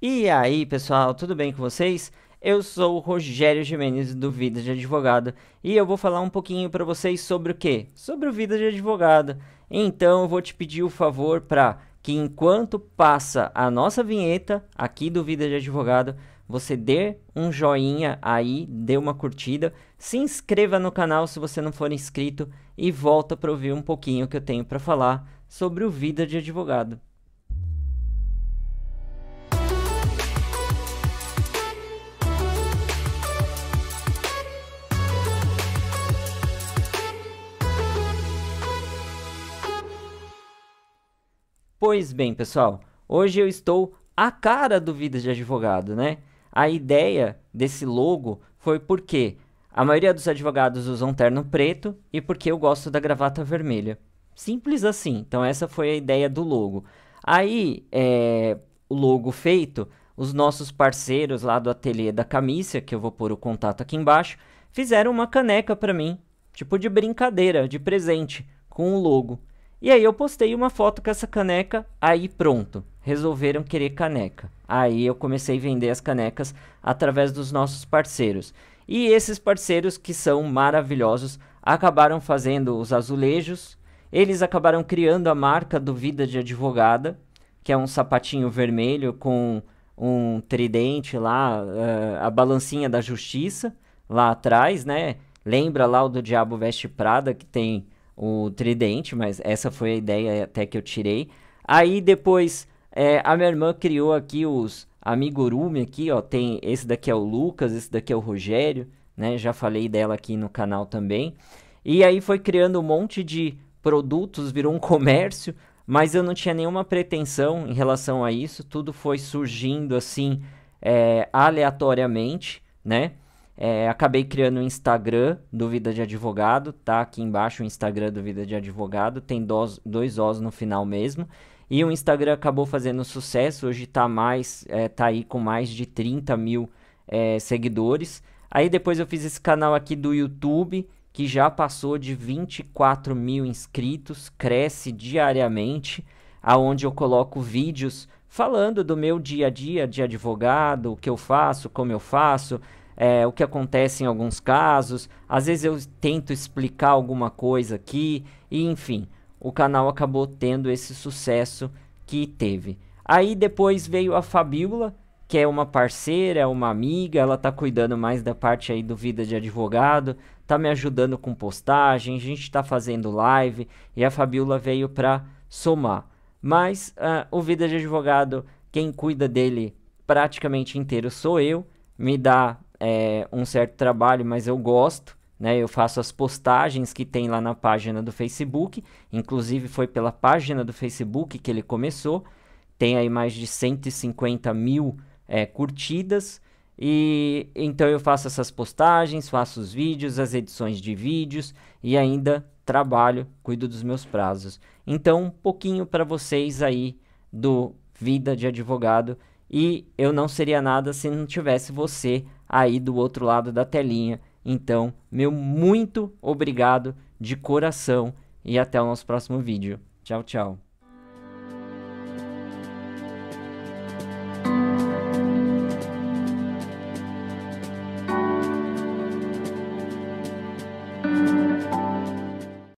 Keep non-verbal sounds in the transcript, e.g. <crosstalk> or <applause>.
E aí, pessoal, tudo bem com vocês? Eu sou o Rogério Jimenez do Vida de Advogado e eu vou falar um pouquinho para vocês sobre o que? Sobre o Vida de Advogado. Então, eu vou te pedir o favor para que enquanto passa a nossa vinheta aqui do Vida de Advogado, você dê um joinha aí, dê uma curtida, se inscreva no canal se você não for inscrito e volta para ouvir um pouquinho que eu tenho para falar sobre o Vida de Advogado. Pois bem, pessoal, hoje eu estou a cara do Vida de Advogado, né? A ideia desse logo foi porque a maioria dos advogados usam terno preto e porque eu gosto da gravata vermelha. Simples assim. Então essa foi a ideia do logo. Aí, é, o logo feito, os nossos parceiros lá do ateliê da Camícia, que eu vou pôr o contato aqui embaixo, fizeram uma caneca para mim, tipo de brincadeira, de presente, com o logo. E aí eu postei uma foto com essa caneca, aí pronto, resolveram querer caneca. Aí eu comecei a vender as canecas através dos nossos parceiros. E esses parceiros que são maravilhosos acabaram fazendo os azulejos, eles acabaram criando a marca do Vida de Advogada, que é um sapatinho vermelho com um tridente lá, uh, a balancinha da justiça lá atrás, né? Lembra lá o do Diabo Veste Prada que tem o tridente, mas essa foi a ideia até que eu tirei. Aí depois é, a minha irmã criou aqui os amigurumi aqui, ó, tem esse daqui é o Lucas, esse daqui é o Rogério, né? Já falei dela aqui no canal também. E aí foi criando um monte de produtos, virou um <laughs> comércio, mas eu não tinha nenhuma pretensão em relação a isso, tudo foi surgindo assim é, aleatoriamente, né? É, acabei criando um Instagram Duvida de Advogado, tá? Aqui embaixo o Instagram Duvida de Advogado, tem dos, dois Os no final mesmo. E o Instagram acabou fazendo sucesso, hoje tá mais, é, tá aí com mais de 30 mil é, seguidores. Aí depois eu fiz esse canal aqui do YouTube, que já passou de 24 mil inscritos, cresce diariamente, aonde eu coloco vídeos falando do meu dia a dia de advogado, o que eu faço, como eu faço, é, o que acontece em alguns casos. Às vezes eu tento explicar alguma coisa aqui, e enfim, o canal acabou tendo esse sucesso que teve. Aí depois veio a Fabiola, que é uma parceira, uma amiga, ela tá cuidando mais da parte aí do vida de advogado, tá me ajudando com postagem, a gente tá fazendo live, e a Fabiola veio para somar. Mas uh, o vida de advogado, quem cuida dele praticamente inteiro sou eu, me dá é, um certo trabalho, mas eu gosto. Né, eu faço as postagens que tem lá na página do Facebook. Inclusive, foi pela página do Facebook que ele começou. Tem aí mais de 150 mil é, curtidas. E então eu faço essas postagens, faço os vídeos, as edições de vídeos e ainda trabalho, cuido dos meus prazos. Então, um pouquinho para vocês aí do Vida de Advogado. E eu não seria nada se não tivesse você aí do outro lado da telinha. Então, meu muito obrigado de coração e até o nosso próximo vídeo. Tchau, tchau.